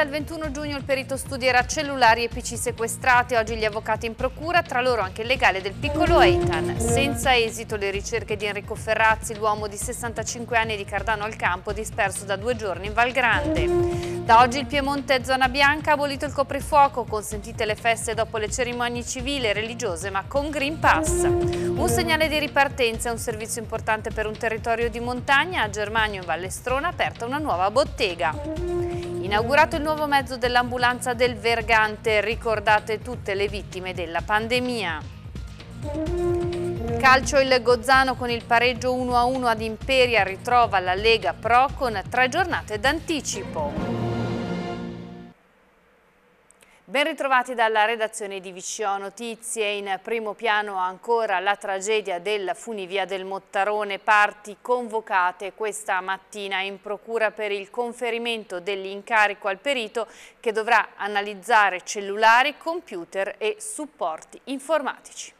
30 al 21 giugno il perito studierà cellulari e PC sequestrati, oggi gli avvocati in procura, tra loro anche il legale del piccolo Eitan. Senza esito le ricerche di Enrico Ferrazzi, l'uomo di 65 anni di Cardano al Campo, disperso da due giorni in Valgrande. Da oggi il Piemonte è zona bianca, abolito il coprifuoco, consentite le feste dopo le cerimonie civili e religiose ma con Green Pass. Un segnale di ripartenza è un servizio importante per un territorio di montagna, a Germagno in Vallestrona aperta una nuova bottega. Inaugurato il nuovo mezzo dell'ambulanza del Vergante, ricordate tutte le vittime della pandemia. Calcio il Gozzano con il pareggio 1-1 ad Imperia ritrova la Lega Pro con tre giornate d'anticipo. Ben ritrovati dalla redazione di Vicio Notizie, in primo piano ancora la tragedia della funivia del Mottarone, parti convocate questa mattina in procura per il conferimento dell'incarico al perito che dovrà analizzare cellulari, computer e supporti informatici.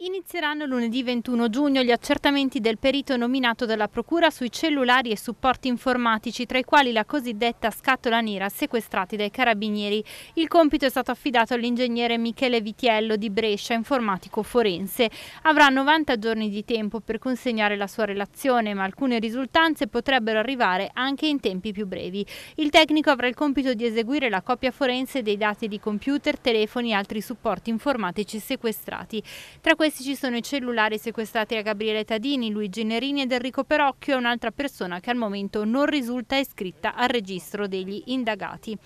Inizieranno lunedì 21 giugno gli accertamenti del perito nominato dalla Procura sui cellulari e supporti informatici, tra i quali la cosiddetta scatola nera sequestrati dai carabinieri. Il compito è stato affidato all'ingegnere Michele Vitiello di Brescia, informatico forense. Avrà 90 giorni di tempo per consegnare la sua relazione, ma alcune risultanze potrebbero arrivare anche in tempi più brevi. Il tecnico avrà il compito di eseguire la copia forense dei dati di computer, telefoni e altri supporti informatici sequestrati. Tra questi questi ci sono i cellulari sequestrati a Gabriele Tadini, Luigi Nerini ed Enrico Perocchio, e un'altra persona che al momento non risulta iscritta al registro degli indagati.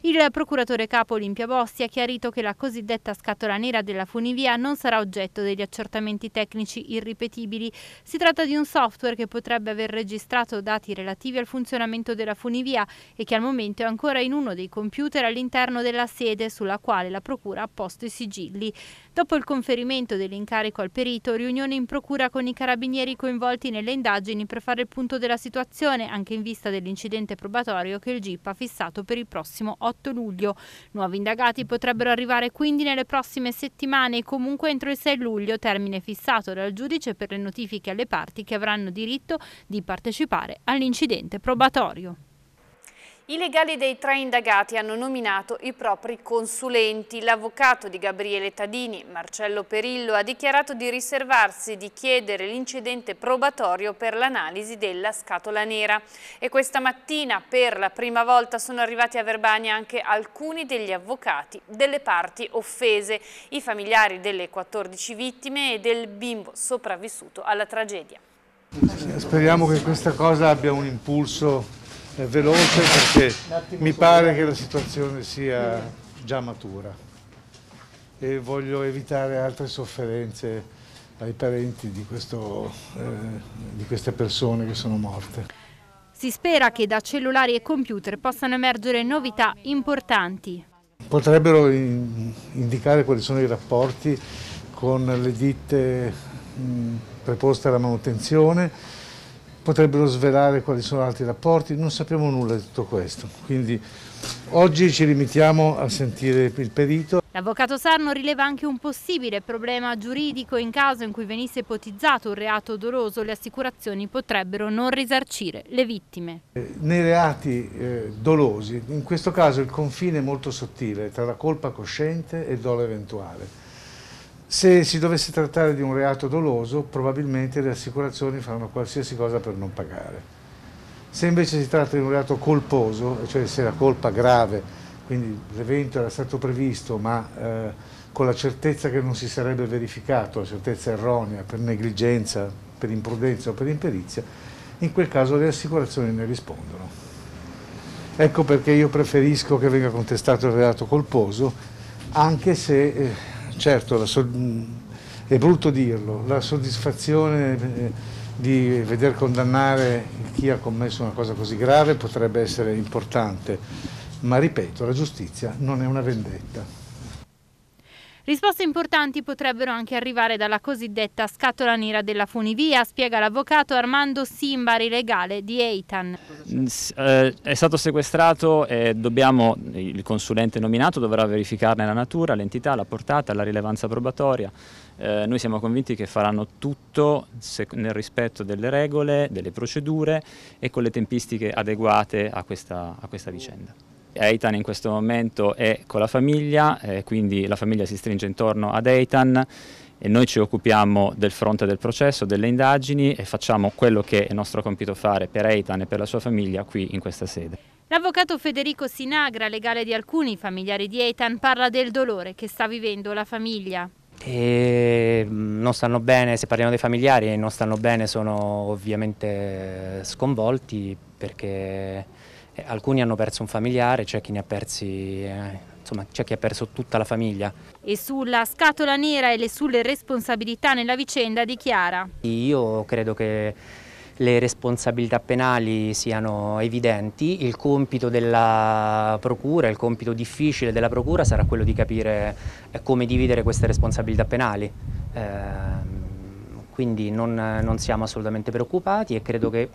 Il procuratore capo Olimpia Bossi ha chiarito che la cosiddetta scatola nera della funivia non sarà oggetto degli accertamenti tecnici irripetibili. Si tratta di un software che potrebbe aver registrato dati relativi al funzionamento della funivia e che al momento è ancora in uno dei computer all'interno della sede sulla quale la procura ha posto i sigilli. Dopo il conferimento dell'incontro incarico al perito, riunione in procura con i carabinieri coinvolti nelle indagini per fare il punto della situazione, anche in vista dell'incidente probatorio che il GIP ha fissato per il prossimo 8 luglio. Nuovi indagati potrebbero arrivare quindi nelle prossime settimane e comunque entro il 6 luglio, termine fissato dal giudice per le notifiche alle parti che avranno diritto di partecipare all'incidente probatorio. I legali dei tre indagati hanno nominato i propri consulenti. L'avvocato di Gabriele Tadini, Marcello Perillo, ha dichiarato di riservarsi di chiedere l'incidente probatorio per l'analisi della scatola nera. E questa mattina, per la prima volta, sono arrivati a Verbania anche alcuni degli avvocati delle parti offese, i familiari delle 14 vittime e del bimbo sopravvissuto alla tragedia. Speriamo che questa cosa abbia un impulso veloce perché mi pare che la situazione sia già matura e voglio evitare altre sofferenze ai parenti di, questo, eh, di queste persone che sono morte. Si spera che da cellulari e computer possano emergere novità importanti. Potrebbero in, indicare quali sono i rapporti con le ditte mh, preposte alla manutenzione, potrebbero svelare quali sono altri rapporti, non sappiamo nulla di tutto questo, quindi oggi ci limitiamo a sentire il perito. L'avvocato Sarno rileva anche un possibile problema giuridico in caso in cui venisse ipotizzato un reato doloso, le assicurazioni potrebbero non risarcire le vittime. Eh, nei reati eh, dolosi, in questo caso il confine è molto sottile tra la colpa cosciente e il dolo eventuale se si dovesse trattare di un reato doloso, probabilmente le assicurazioni faranno qualsiasi cosa per non pagare. Se invece si tratta di un reato colposo, cioè se la colpa grave, quindi l'evento era stato previsto ma eh, con la certezza che non si sarebbe verificato, la certezza erronea per negligenza, per imprudenza o per imperizia, in quel caso le assicurazioni ne rispondono. Ecco perché io preferisco che venga contestato il reato colposo, anche se eh, certo so è brutto dirlo, la soddisfazione eh, di veder condannare chi ha commesso una cosa così grave potrebbe essere importante, ma ripeto, la giustizia non è una vendetta. Risposte importanti potrebbero anche arrivare dalla cosiddetta scatola nera della funivia, spiega l'avvocato Armando Simbari, legale di Eitan. Mm, eh, è stato sequestrato e dobbiamo, il consulente nominato dovrà verificarne la natura, l'entità, la portata, la rilevanza probatoria. Eh, noi siamo convinti che faranno tutto nel rispetto delle regole, delle procedure e con le tempistiche adeguate a questa, a questa vicenda. Eitan in questo momento è con la famiglia, eh, quindi la famiglia si stringe intorno ad Eitan e noi ci occupiamo del fronte del processo, delle indagini e facciamo quello che è nostro compito fare per Eitan e per la sua famiglia qui in questa sede. L'avvocato Federico Sinagra, legale di alcuni familiari di Eitan, parla del dolore che sta vivendo la famiglia. E mm, non stanno bene, se parliamo dei familiari, non stanno bene, sono ovviamente eh, sconvolti perché eh, alcuni hanno perso un familiare, c'è chi ne ha persi eh, insomma c'è chi ha perso tutta la famiglia. E sulla scatola nera e le sulle responsabilità nella vicenda dichiara. Io credo che le responsabilità penali siano evidenti, il compito della procura, il compito difficile della procura sarà quello di capire eh, come dividere queste responsabilità penali. Eh, quindi non, non siamo assolutamente preoccupati e credo che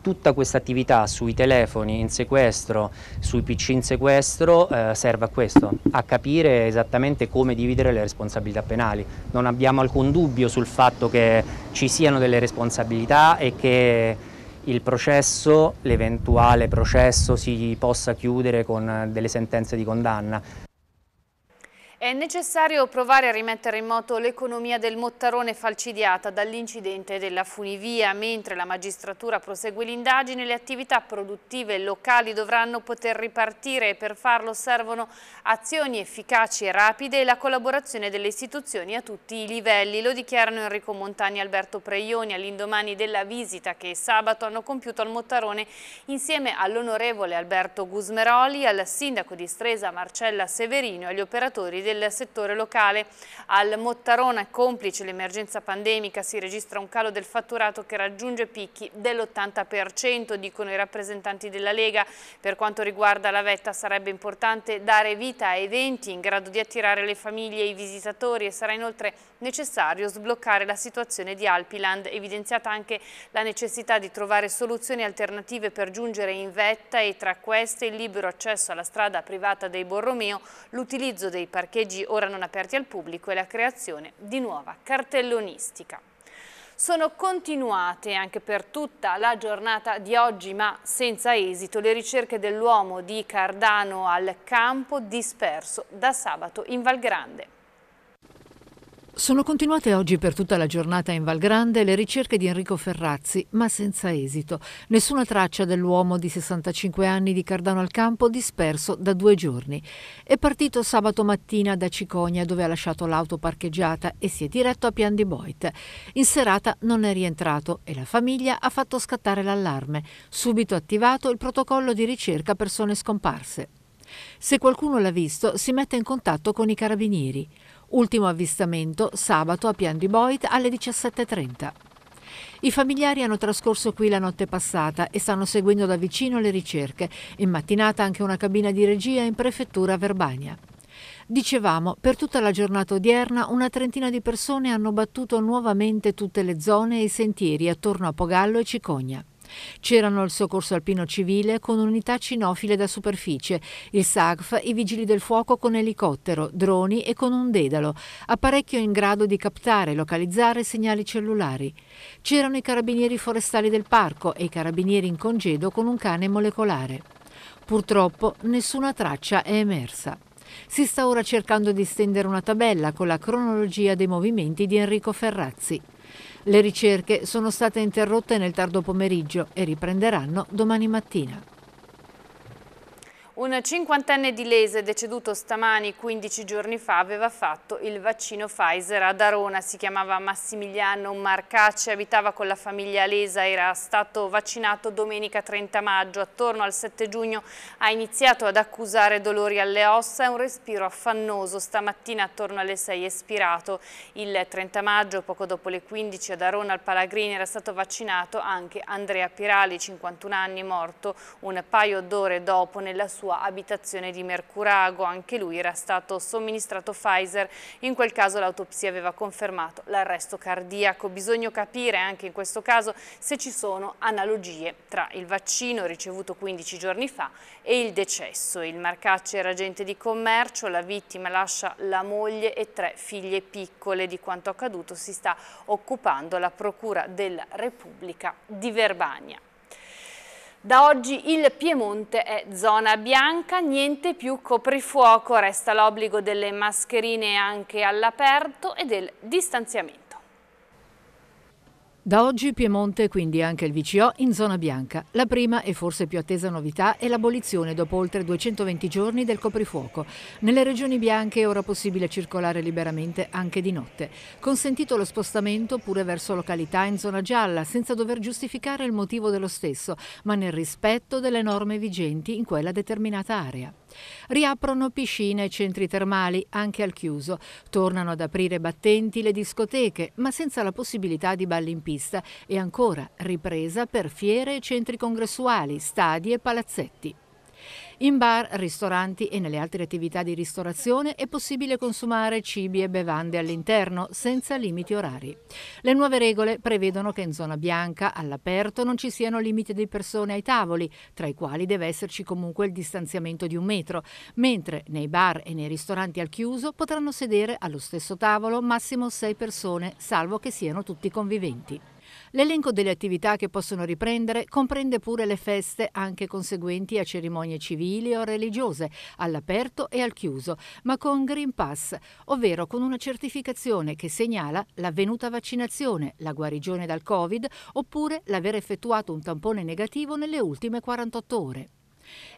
tutta questa attività sui telefoni in sequestro, sui PC in sequestro, eh, serve a questo, a capire esattamente come dividere le responsabilità penali. Non abbiamo alcun dubbio sul fatto che ci siano delle responsabilità e che il processo, l'eventuale processo, si possa chiudere con delle sentenze di condanna. È necessario provare a rimettere in moto l'economia del Mottarone falcidiata dall'incidente della funivia. Mentre la magistratura prosegue l'indagine, le attività produttive locali dovranno poter ripartire e per farlo servono azioni efficaci e rapide e la collaborazione delle istituzioni a tutti i livelli. Lo dichiarano Enrico Montani e Alberto Preioni all'indomani della visita che sabato hanno compiuto al Mottarone insieme all'onorevole Alberto Gusmeroli, al sindaco di Stresa Marcella Severino e agli operatori del del settore locale. Al Mottarona, complice l'emergenza pandemica, si registra un calo del fatturato che raggiunge picchi dell'80%, dicono i rappresentanti della Lega. Per quanto riguarda la vetta sarebbe importante dare vita a eventi in grado di attirare le famiglie e i visitatori e sarà inoltre necessario sbloccare la situazione di Alpiland, evidenziata anche la necessità di trovare soluzioni alternative per giungere in vetta e tra queste il libero accesso alla strada privata dei Borromeo, l'utilizzo dei parcheggi parcheggi ora non aperti al pubblico e la creazione di nuova cartellonistica sono continuate anche per tutta la giornata di oggi ma senza esito le ricerche dell'uomo di Cardano al campo disperso da sabato in Valgrande. Sono continuate oggi per tutta la giornata in Valgrande le ricerche di Enrico Ferrazzi, ma senza esito. Nessuna traccia dell'uomo di 65 anni di Cardano al Campo disperso da due giorni. È partito sabato mattina da Cicogna dove ha lasciato l'auto parcheggiata e si è diretto a Pian di Boit. In serata non è rientrato e la famiglia ha fatto scattare l'allarme. Subito attivato il protocollo di ricerca persone scomparse. Se qualcuno l'ha visto, si mette in contatto con i carabinieri. Ultimo avvistamento sabato a Pian di Boit alle 17.30. I familiari hanno trascorso qui la notte passata e stanno seguendo da vicino le ricerche. In mattinata anche una cabina di regia in prefettura Verbania. Dicevamo, per tutta la giornata odierna una trentina di persone hanno battuto nuovamente tutte le zone e i sentieri attorno a Pogallo e Cicogna. C'erano il soccorso alpino civile con unità cinofile da superficie, il SAGF, i vigili del fuoco con elicottero, droni e con un dedalo, apparecchio in grado di captare e localizzare segnali cellulari. C'erano i carabinieri forestali del parco e i carabinieri in congedo con un cane molecolare. Purtroppo nessuna traccia è emersa. Si sta ora cercando di stendere una tabella con la cronologia dei movimenti di Enrico Ferrazzi. Le ricerche sono state interrotte nel tardo pomeriggio e riprenderanno domani mattina. Un cinquantenne di Lese deceduto stamani 15 giorni fa aveva fatto il vaccino Pfizer ad Arona, si chiamava Massimiliano Marcacci, abitava con la famiglia Lesa, era stato vaccinato domenica 30 maggio, attorno al 7 giugno ha iniziato ad accusare dolori alle ossa e un respiro affannoso, stamattina attorno alle 6 è espirato. Il 30 maggio, poco dopo le 15 ad Arona al Palagrini era stato vaccinato anche Andrea Pirali, 51 anni, morto un paio d'ore dopo nella sua sua abitazione di Mercurago. Anche lui era stato somministrato Pfizer, in quel caso l'autopsia aveva confermato l'arresto cardiaco. Bisogna capire anche in questo caso se ci sono analogie tra il vaccino ricevuto 15 giorni fa e il decesso. Il Marcacci era agente di commercio, la vittima lascia la moglie e tre figlie piccole. Di quanto accaduto si sta occupando la Procura della Repubblica di Verbania. Da oggi il Piemonte è zona bianca, niente più coprifuoco, resta l'obbligo delle mascherine anche all'aperto e del distanziamento. Da oggi Piemonte e quindi anche il VCO in zona bianca. La prima e forse più attesa novità è l'abolizione dopo oltre 220 giorni del coprifuoco. Nelle regioni bianche è ora possibile circolare liberamente anche di notte. Consentito lo spostamento pure verso località in zona gialla senza dover giustificare il motivo dello stesso, ma nel rispetto delle norme vigenti in quella determinata area. Riaprono piscine e centri termali anche al chiuso. Tornano ad aprire battenti le discoteche, ma senza la possibilità di balli in pista e ancora ripresa per fiere e centri congressuali, stadi e palazzetti. In bar, ristoranti e nelle altre attività di ristorazione è possibile consumare cibi e bevande all'interno, senza limiti orari. Le nuove regole prevedono che in zona bianca, all'aperto, non ci siano limiti di persone ai tavoli, tra i quali deve esserci comunque il distanziamento di un metro, mentre nei bar e nei ristoranti al chiuso potranno sedere allo stesso tavolo massimo sei persone, salvo che siano tutti conviventi. L'elenco delle attività che possono riprendere comprende pure le feste anche conseguenti a cerimonie civili o religiose, all'aperto e al chiuso, ma con Green Pass, ovvero con una certificazione che segnala l'avvenuta vaccinazione, la guarigione dal Covid oppure l'aver effettuato un tampone negativo nelle ultime 48 ore.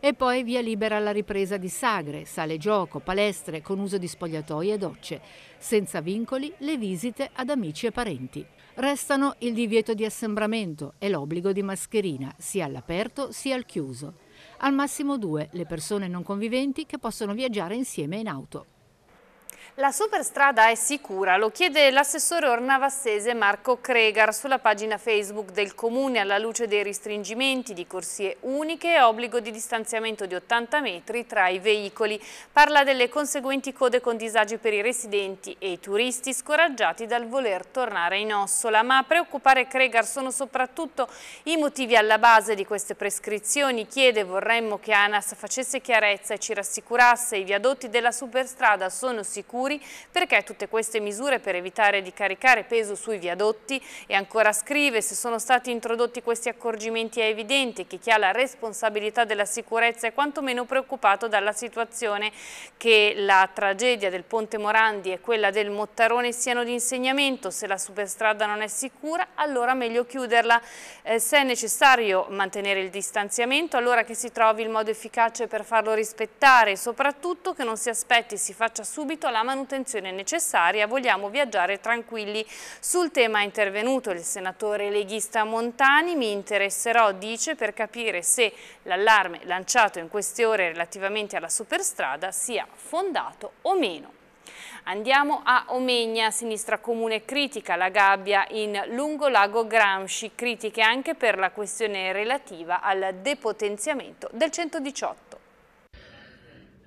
E poi via libera alla ripresa di sagre, sale gioco, palestre con uso di spogliatoie e docce, senza vincoli le visite ad amici e parenti. Restano il divieto di assembramento e l'obbligo di mascherina, sia all'aperto sia al chiuso. Al massimo due le persone non conviventi che possono viaggiare insieme in auto. La superstrada è sicura, lo chiede l'assessore ornavassese Marco Cregar sulla pagina Facebook del Comune alla luce dei restringimenti di corsie uniche e obbligo di distanziamento di 80 metri tra i veicoli. Parla delle conseguenti code con disagi per i residenti e i turisti scoraggiati dal voler tornare in Ossola, ma a preoccupare Cregar sono soprattutto i motivi alla base di queste prescrizioni. Chiede vorremmo che ANAS facesse chiarezza e ci rassicurasse i viadotti della superstrada sono sicuri sicuri perché tutte queste misure per evitare di caricare peso sui viadotti e ancora scrive se sono stati introdotti questi accorgimenti è evidente che chi ha la responsabilità della sicurezza è quantomeno preoccupato dalla situazione che la tragedia del Ponte Morandi e quella del Mottarone siano di insegnamento, se la superstrada non è sicura allora meglio chiuderla, eh, se è necessario mantenere il distanziamento allora che si trovi il modo efficace per farlo rispettare e soprattutto che non si aspetti si faccia subito la manutenzione necessaria, vogliamo viaggiare tranquilli. Sul tema è intervenuto il senatore leghista Montani, mi interesserò, dice, per capire se l'allarme lanciato in queste ore relativamente alla superstrada sia fondato o meno. Andiamo a Omegna, sinistra comune critica la gabbia in lungo lago Gramsci, critiche anche per la questione relativa al depotenziamento del 118.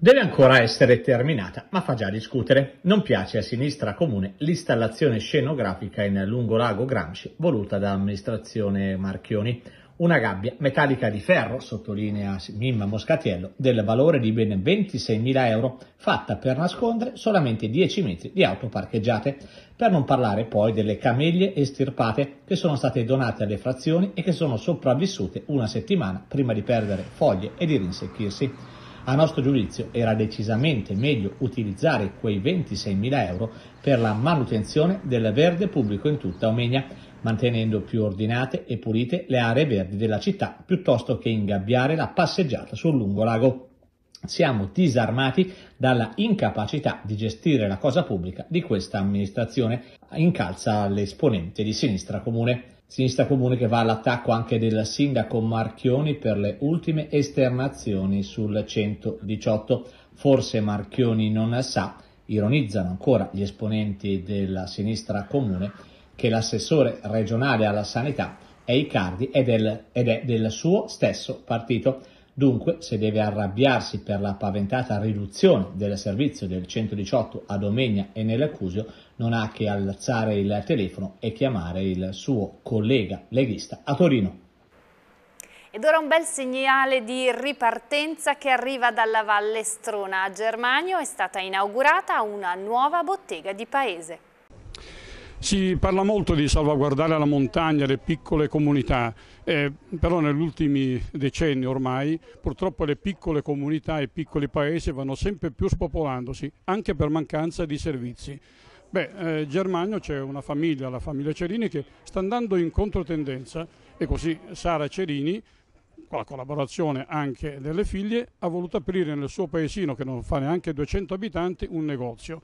Deve ancora essere terminata, ma fa già discutere. Non piace a sinistra comune l'installazione scenografica in lungolago Gramsci voluta dall'amministrazione Marchioni. Una gabbia metallica di ferro, sottolinea Mimma Moscatiello, del valore di ben 26.000 euro, fatta per nascondere solamente 10 metri di auto parcheggiate. Per non parlare poi delle camelie estirpate che sono state donate alle frazioni e che sono sopravvissute una settimana prima di perdere foglie e di rinsecchirsi. A nostro giudizio era decisamente meglio utilizzare quei 26.000 euro per la manutenzione del verde pubblico in tutta Omegna, mantenendo più ordinate e pulite le aree verdi della città piuttosto che ingabbiare la passeggiata sul lungo lago. Siamo disarmati dalla incapacità di gestire la cosa pubblica di questa amministrazione, incalza l'esponente di sinistra comune. Sinistra Comune che va all'attacco anche del sindaco Marchioni per le ultime esternazioni sul 118. Forse Marchioni non sa, ironizzano ancora gli esponenti della sinistra comune, che l'assessore regionale alla sanità è Icardi ed è del suo stesso partito. Dunque, se deve arrabbiarsi per la paventata riduzione del servizio del 118 a Domegna e nell'Accusio, non ha che alzare il telefono e chiamare il suo collega leghista a Torino. Ed ora un bel segnale di ripartenza che arriva dalla Valle Strona. A Germanio è stata inaugurata una nuova bottega di paese. Si parla molto di salvaguardare la montagna, le piccole comunità. Eh, però negli ultimi decenni ormai purtroppo le piccole comunità e i piccoli paesi vanno sempre più spopolandosi, anche per mancanza di servizi. Beh, eh, Germania c'è una famiglia, la famiglia Cerini, che sta andando in controtendenza e così Sara Cerini con la collaborazione anche delle figlie, ha voluto aprire nel suo paesino, che non fa neanche 200 abitanti, un negozio.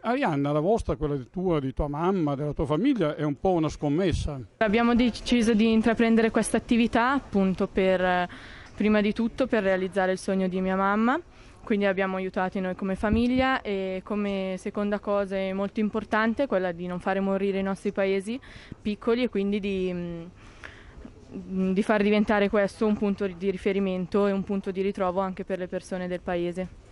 Arianna, la vostra, quella di tua, di tua mamma, della tua famiglia, è un po' una scommessa. Abbiamo deciso di intraprendere questa attività appunto per, eh, prima di tutto per realizzare il sogno di mia mamma, quindi abbiamo aiutato noi come famiglia e come seconda cosa molto importante quella di non fare morire i nostri paesi piccoli e quindi di, mm, di far diventare questo un punto di riferimento e un punto di ritrovo anche per le persone del paese.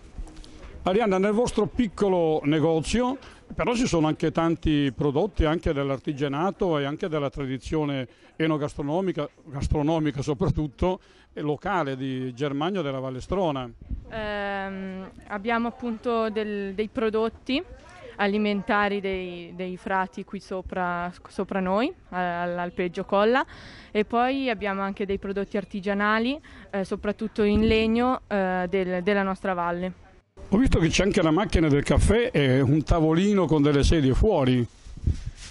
Arianna, nel vostro piccolo negozio però ci sono anche tanti prodotti anche dell'artigianato e anche della tradizione enogastronomica, gastronomica soprattutto, e locale di Germania della Vallestrona. Eh, abbiamo appunto del, dei prodotti alimentari dei, dei, frati qui sopra, sopra noi, all'Alpeggio Colla, e poi abbiamo anche dei prodotti artigianali, eh, soprattutto in legno, eh, del, della nostra valle. Ho visto che c'è anche la macchina del caffè e un tavolino con delle sedie fuori.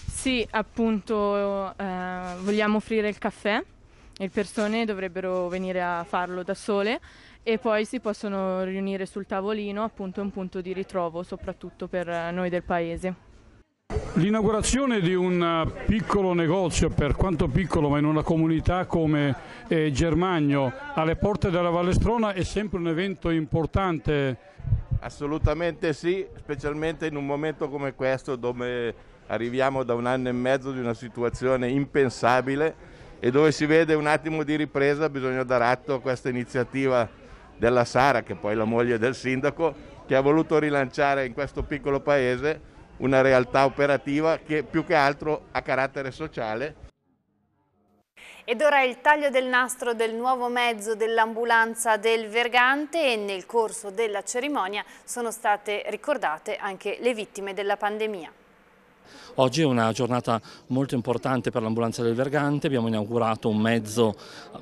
Sì, appunto, eh, vogliamo offrire il caffè, le persone dovrebbero venire a farlo da sole e poi si possono riunire sul tavolino, appunto è un punto di ritrovo soprattutto per noi del paese. L'inaugurazione di un piccolo negozio, per quanto piccolo, ma in una comunità come eh, Germagno, alle porte della Vallestrona è sempre un evento importante Assolutamente sì, specialmente in un momento come questo dove arriviamo da un anno e mezzo di una situazione impensabile e dove si vede un attimo di ripresa bisogna dare atto a questa iniziativa della Sara, che è poi è la moglie del sindaco, che ha voluto rilanciare in questo piccolo paese una realtà operativa che più che altro ha carattere sociale. Ed ora il taglio del nastro del nuovo mezzo dell'ambulanza del Vergante e nel corso della cerimonia sono state ricordate anche le vittime della pandemia. Oggi è una giornata molto importante per l'ambulanza del Vergante, abbiamo inaugurato un mezzo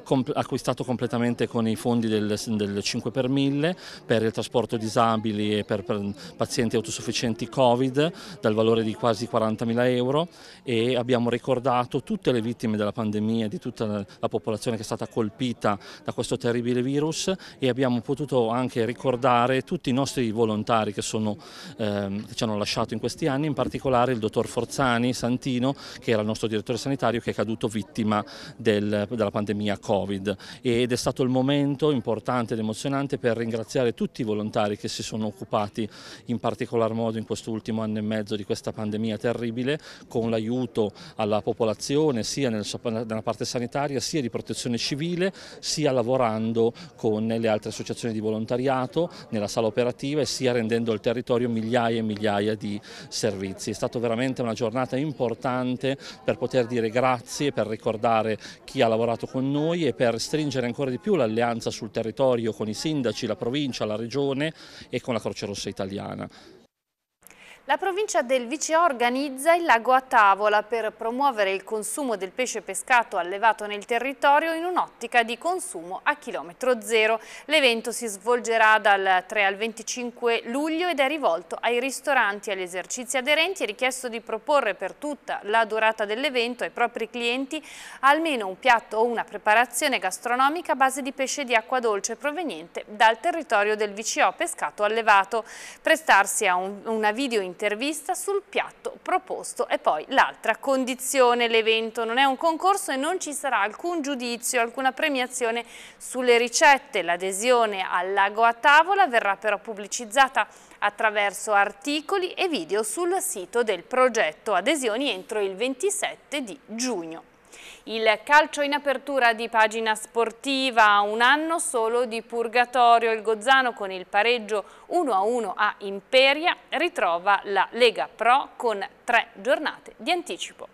eh, acquistato completamente con i fondi del, del 5 per 1000 per il trasporto disabili e per, per pazienti autosufficienti Covid dal valore di quasi 40.000 euro e abbiamo ricordato tutte le vittime della pandemia, di tutta la popolazione che è stata colpita da questo terribile virus e abbiamo potuto anche ricordare tutti i nostri volontari che, sono, ehm, che ci hanno lasciato in questi anni, in particolare il dottor dottor Forzani Santino che era il nostro direttore sanitario che è caduto vittima del, della pandemia Covid ed è stato il momento importante ed emozionante per ringraziare tutti i volontari che si sono occupati in particolar modo in quest'ultimo anno e mezzo di questa pandemia terribile con l'aiuto alla popolazione sia nella parte sanitaria sia di protezione civile sia lavorando con le altre associazioni di volontariato nella sala operativa e sia rendendo al territorio migliaia e migliaia di servizi. È stato veramente veramente una giornata importante per poter dire grazie, per ricordare chi ha lavorato con noi e per stringere ancora di più l'alleanza sul territorio con i sindaci, la provincia, la regione e con la Croce Rossa Italiana. La provincia del Vice organizza il lago a tavola per promuovere il consumo del pesce pescato allevato nel territorio in un'ottica di consumo a chilometro zero. L'evento si svolgerà dal 3 al 25 luglio ed è rivolto ai ristoranti e agli esercizi aderenti. È richiesto di proporre per tutta la durata dell'evento ai propri clienti almeno un piatto o una preparazione gastronomica a base di pesce di acqua dolce proveniente dal territorio del VCO pescato allevato. Prestarsi a un, una video in intervista sul piatto proposto e poi l'altra condizione, l'evento non è un concorso e non ci sarà alcun giudizio, alcuna premiazione sulle ricette, l'adesione al lago a tavola verrà però pubblicizzata attraverso articoli e video sul sito del progetto adesioni entro il 27 di giugno. Il calcio in apertura di pagina sportiva, un anno solo di purgatorio. Il Gozzano con il pareggio 1-1 a Imperia ritrova la Lega Pro con tre giornate di anticipo.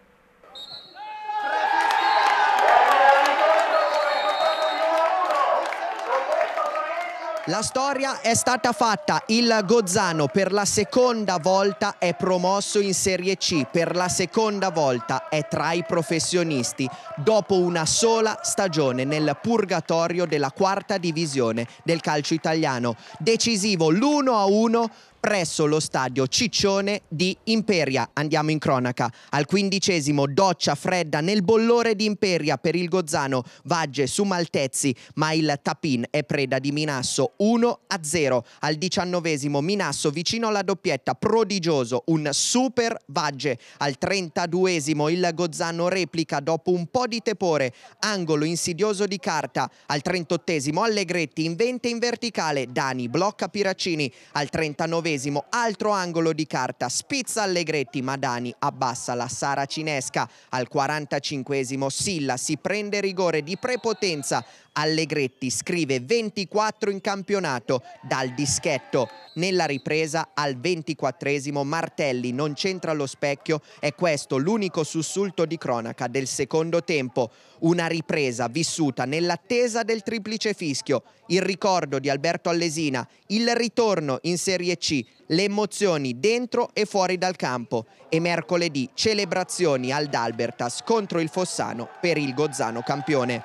La storia è stata fatta, il Gozzano per la seconda volta è promosso in Serie C, per la seconda volta è tra i professionisti, dopo una sola stagione nel purgatorio della quarta divisione del calcio italiano. Decisivo l'1-1 presso lo stadio Ciccione di Imperia. Andiamo in cronaca. Al quindicesimo doccia fredda nel bollore di Imperia per il Gozzano, Vagge su Maltezzi, ma il Tapin è preda di Minasso 1 a 0. Al diciannovesimo Minasso vicino alla doppietta, prodigioso, un super Vagge. Al trentaduesimo il Gozzano replica dopo un po' di tepore, angolo insidioso di carta. Al trentottesimo Allegretti inventa in verticale, Dani blocca Piraccini. Al trentanovesimo ventesimo, altro angolo di carta, spizza Allegretti, Madani abbassa la Saracinesca. Al 45 esimo Silla si prende rigore di prepotenza, Allegretti scrive 24 in campionato dal dischetto. Nella ripresa al 24esimo Martelli non c'entra allo specchio, è questo l'unico sussulto di cronaca del secondo tempo. Una ripresa vissuta nell'attesa del triplice fischio, il ricordo di Alberto Allesina, il ritorno in Serie C, le emozioni dentro e fuori dal campo e mercoledì celebrazioni al Dalbertas contro il Fossano per il Gozzano campione.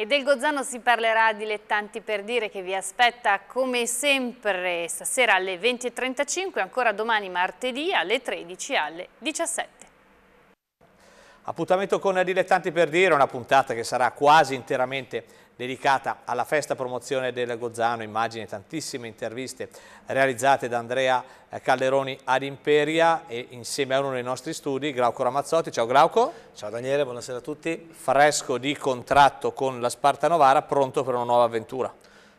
E del Gozzano si parlerà a Dilettanti per dire che vi aspetta come sempre stasera alle 20.35, ancora domani martedì alle 13 alle 17. Appuntamento con Dilettanti per Dire, una puntata che sarà quasi interamente dedicata alla festa promozione del Gozzano, immagini tantissime interviste realizzate da Andrea eh, Calderoni ad Imperia e insieme a uno dei nostri studi, Glauco Ramazzotti. Ciao Glauco. Ciao Daniele, buonasera a tutti. Fresco di contratto con la Sparta Novara, pronto per una nuova avventura.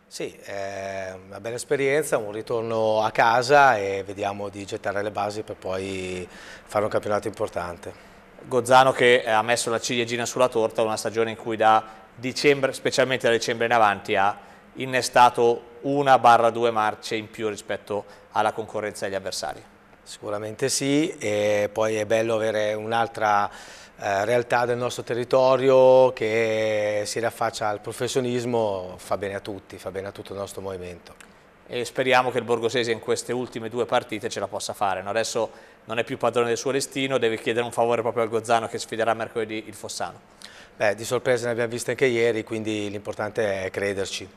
Sì, è una bella esperienza, un ritorno a casa e vediamo di gettare le basi per poi fare un campionato importante. Gozzano che eh, ha messo la ciliegina sulla torta, una stagione in cui da dicembre, specialmente da dicembre in avanti, ha innestato una barra due marce in più rispetto alla concorrenza degli avversari. Sicuramente sì, e poi è bello avere un'altra eh, realtà del nostro territorio che si raffaccia al professionismo, fa bene a tutti, fa bene a tutto il nostro movimento. E speriamo che il Borgosese in queste ultime due partite ce la possa fare. No? Adesso non è più padrone del suo destino, deve chiedere un favore proprio al Gozzano che sfiderà mercoledì il Fossano. Beh, di sorpresa ne abbiamo viste anche ieri, quindi l'importante è crederci.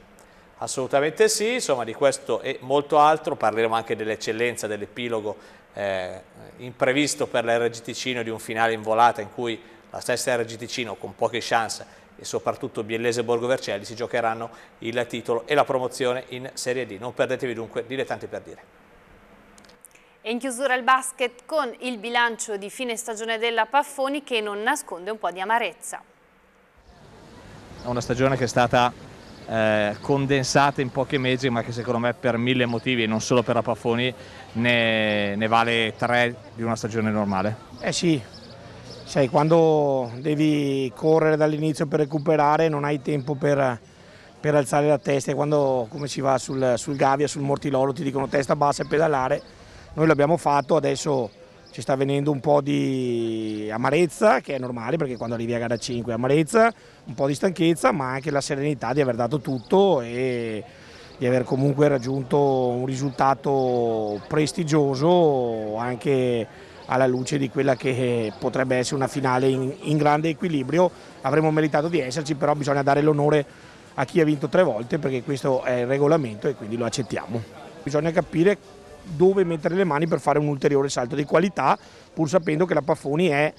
Assolutamente sì, insomma di questo e molto altro, parleremo anche dell'eccellenza, dell'epilogo eh, imprevisto per la RG Ticino di un finale in volata in cui la stessa RG Ticino con poche chance e soprattutto Biellese e Borgo Vercelli si giocheranno il titolo e la promozione in Serie D. Non perdetevi dunque dilettanti per dire. E in chiusura il basket con il bilancio di fine stagione della Paffoni che non nasconde un po' di amarezza. È una stagione che è stata eh, condensate in pochi mesi ma che secondo me per mille motivi e non solo per la Paffoni ne, ne, vale tre di una stagione normale. Eh sì, sai quando devi correre dall'inizio per recuperare non hai tempo per, per alzare la testa e quando come si va sul, sul Gavia, sul Mortilolo ti dicono testa bassa e pedalare noi l'abbiamo fatto, adesso ci sta venendo un po' di amarezza, che è normale perché quando arrivi a gara 5 è amarezza, un po' di stanchezza, ma anche la serenità di aver dato tutto e di aver comunque raggiunto un risultato prestigioso anche alla luce di quella che potrebbe essere una finale in, in grande equilibrio. Avremmo meritato di esserci, però bisogna dare l'onore a chi ha vinto tre volte perché questo è il regolamento e quindi lo accettiamo. Bisogna capire dove mettere le mani per fare un ulteriore salto di qualità, pur sapendo che la Paffoni è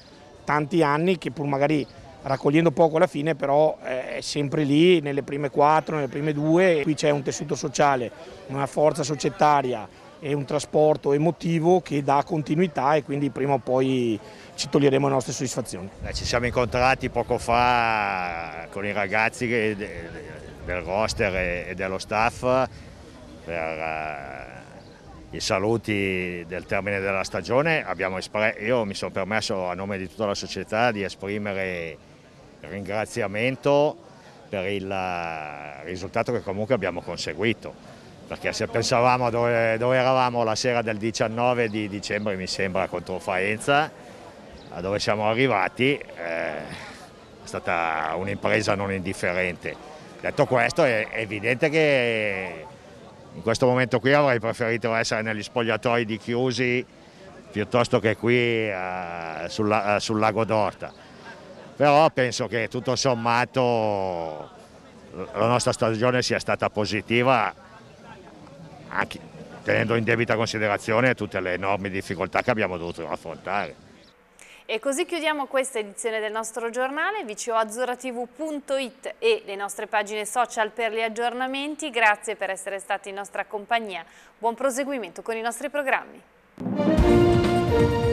tanti anni che pur magari raccogliendo poco alla fine però eh, è sempre lì nelle prime quattro, nelle prime due, qui c'è un tessuto sociale, una forza societaria e un trasporto emotivo che dà continuità e quindi prima o poi ci toglieremo le nostre soddisfazioni. Ci siamo incontrati poco fa con i ragazzi del roster e dello staff per eh, i saluti del termine della stagione. abbiamo io mi sono permesso a nome di tutta la società di esprimere ringraziamento per il risultato che comunque abbiamo conseguito perché se pensavamo dove, dove eravamo la sera del 19 di dicembre mi sembra contro Faenza a dove siamo arrivati eh, è stata un'impresa non indifferente detto questo è evidente che in questo momento qui avrei preferito essere negli spogliatoi di Chiusi piuttosto che qui eh, sulla, eh, sul lago d'Orta. Però penso che tutto sommato la nostra stagione sia stata positiva, anche tenendo in debita considerazione tutte le enormi difficoltà che abbiamo dovuto affrontare. E così chiudiamo questa edizione del nostro giornale, vcoazzoratv.it e le nostre pagine social per gli aggiornamenti. Grazie per essere stati in nostra compagnia. Buon proseguimento con i nostri programmi.